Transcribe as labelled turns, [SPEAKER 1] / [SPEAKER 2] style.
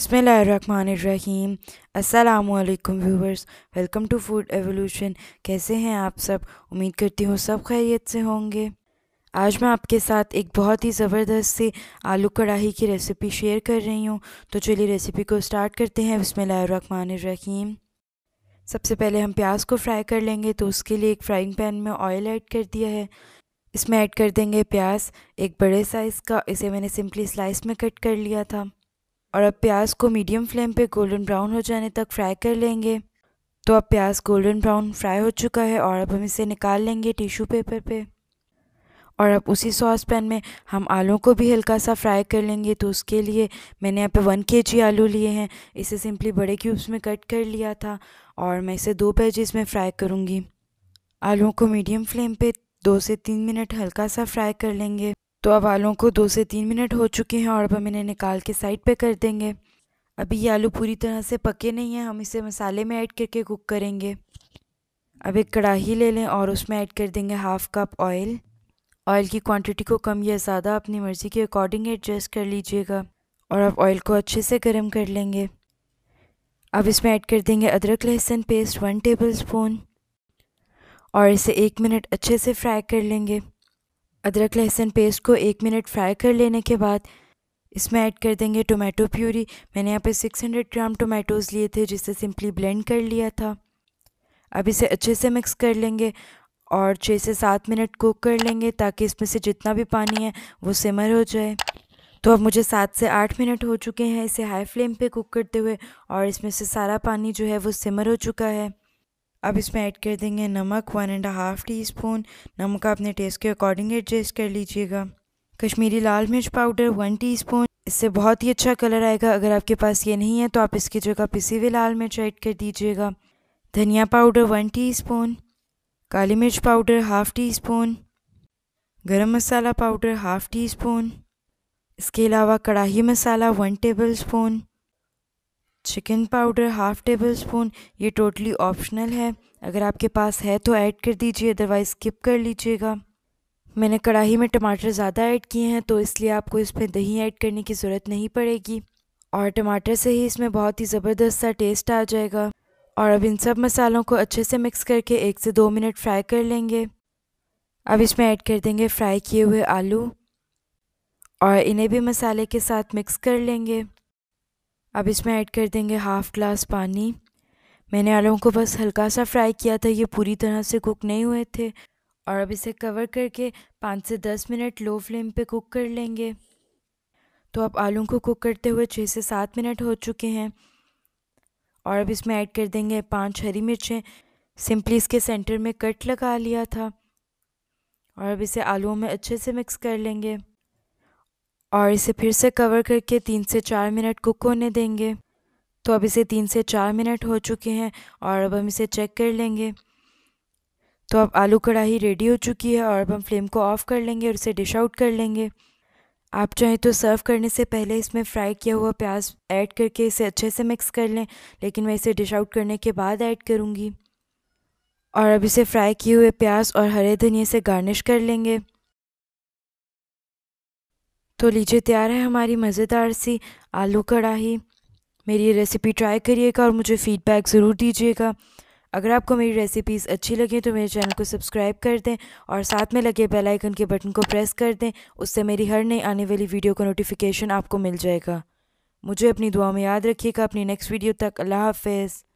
[SPEAKER 1] बसमीम अल्लाम viewers welcome to food evolution कैसे हैं आप सब उम्मीद करती हूँ सब खैरियत से होंगे आज मैं आपके साथ एक बहुत ही ज़बरदस्त सी आलू कढ़ाई की रेसिपी शेयर कर रही हूँ तो चलिए रेसिपी को स्टार्ट करते हैं बसमीम सबसे पहले हम प्याज को फ्राई कर लेंगे तो उसके लिए एक फ्राइंग पैन में ऑयल ऐड कर दिया है इसमें ऐड कर देंगे प्याज एक बड़े साइज़ का इसे मैंने सिंपली स्लाइस में कट कर लिया था और अब प्याज को मीडियम फ्लेम पे गोल्डन ब्राउन हो जाने तक फ्राई कर लेंगे तो अब प्याज गोल्डन ब्राउन फ्राई हो चुका है और अब हम इसे निकाल लेंगे टिश्यू पेपर पे और अब उसी सॉस पैन में हम आलू को भी हल्का सा फ्राई कर लेंगे तो उसके लिए मैंने यहाँ पे वन के जी आलू लिए हैं इसे सिंपली बड़े क्यूब्स में कट कर लिया था और मैं इसे दो पेजेस में फ्राई करूँगी आलू को मीडियम फ्लेम पे दो से तीन मिनट हल्का सा फ्राई कर लेंगे तो अब आलू को दो से तीन मिनट हो चुके हैं और अब हम इन्हें निकाल के साइड पे कर देंगे अभी ये आलू पूरी तरह से पके नहीं हैं हम इसे मसाले में ऐड करके कुक करेंगे अब एक कढ़ाही ले लें और उसमें ऐड कर देंगे हाफ़ कप ऑयल ऑयल की क्वांटिटी को कम या ज़्यादा अपनी मर्ज़ी के अकॉर्डिंग एडजस्ट कर लीजिएगा और अब ऑयल को अच्छे से गर्म कर लेंगे अब इसमें ऐड कर देंगे अदरक लहसुन पेस्ट वन टेबल स्पून और इसे एक मिनट अच्छे से फ्राई कर लेंगे अदरक लहसुन पेस्ट को एक मिनट फ्राई कर लेने के बाद इसमें ऐड कर देंगे टोमेटो प्यूरी मैंने यहाँ पे 600 ग्राम टोमेटोज़ लिए थे जिसे सिंपली ब्लेंड कर लिया था अब इसे अच्छे से मिक्स कर लेंगे और छः से सात मिनट कुक कर लेंगे ताकि इसमें से जितना भी पानी है वो सिमर हो जाए तो अब मुझे सात से आठ मिनट हो चुके हैं इसे हाई फ्लेम पे कुक करते हुए और इसमें से सारा पानी जो है वो सिमर हो चुका है अब इसमें ऐड कर देंगे नमक one and half teaspoon नमक अपने टेस्ट के अकॉर्डिंग एडजस्ट कर लीजिएगा कश्मीरी लाल मिर्च पाउडर वन स्पून इससे बहुत ही अच्छा कलर आएगा अगर आपके पास ये नहीं है तो आप इसकी जगह पिसी हुई लाल मिर्च ऐड कर दीजिएगा धनिया पाउडर वन स्पून काली मिर्च powder half teaspoon garam masala powder half teaspoon इसके अलावा kadhai masala one tablespoon chicken powder half tablespoon ये टोटली ऑप्शनल है अगर आपके पास है तो ऐड कर दीजिए अदरवाइज़ स्किप कर लीजिएगा मैंने कढ़ाई में टमाटर ज़्यादा ऐड किए हैं तो इसलिए आपको इसमें दही ऐड करने की ज़रूरत नहीं पड़ेगी और टमाटर से ही इसमें बहुत ही ज़बरदस्त सा टेस्ट आ जाएगा और अब इन सब मसालों को अच्छे से मिक्स करके एक से दो मिनट फ्राई कर लेंगे अब इसमें ऐड कर देंगे फ्राई किए हुए आलू और इन्हें भी मसाले के साथ मिक्स कर लेंगे अब इसमें ऐड कर देंगे हाफ़ ग्लास पानी मैंने आलू को बस हल्का सा फ्राई किया था ये पूरी तरह से कुक नहीं हुए थे और अब इसे कवर करके पाँच से दस मिनट लो फ्लेम पे कुक कर लेंगे तो अब आलू को कुक करते हुए छः से सात मिनट हो चुके हैं और अब इसमें ऐड कर देंगे पांच हरी मिर्चें सिंपली इसके सेंटर में कट लगा लिया था और अब इसे आलूओं में अच्छे से मिक्स कर लेंगे और इसे फिर से कवर करके तीन से चार मिनट कुक होने देंगे तो अब इसे तीन से चार मिनट हो चुके हैं और अब हम इसे चेक कर लेंगे तो अब आलू कढ़ाई रेडी हो चुकी है और अब हम फ्लेम को ऑफ़ कर लेंगे और इसे डिश आउट कर लेंगे आप चाहें तो सर्व करने से पहले इसमें फ्राई किया हुआ प्याज ऐड करके इसे अच्छे से मिक्स कर लें लेकिन मैं इसे डिश आउट करने के बाद ऐड करूँगी और अब इसे फ्राई किए हुए प्याज और हरे धनिए से गार्निश कर लेंगे तो लीजिए तैयार है हमारी मज़ेदार सी आलू कढ़ाई मेरी ये रेसिपी ट्राई करिएगा और मुझे फ़ीडबैक ज़रूर दीजिएगा अगर आपको मेरी रेसिपीज़ अच्छी लगें तो मेरे चैनल को सब्सक्राइब कर दें और साथ में लगे बेल आइकन के बटन को प्रेस कर दें उससे मेरी हर नई आने वाली वीडियो का नोटिफिकेशन आपको मिल जाएगा मुझे अपनी दुआ में याद रखिएगा अपनी नेक्स्ट वीडियो तक अल्लाह हाफिज़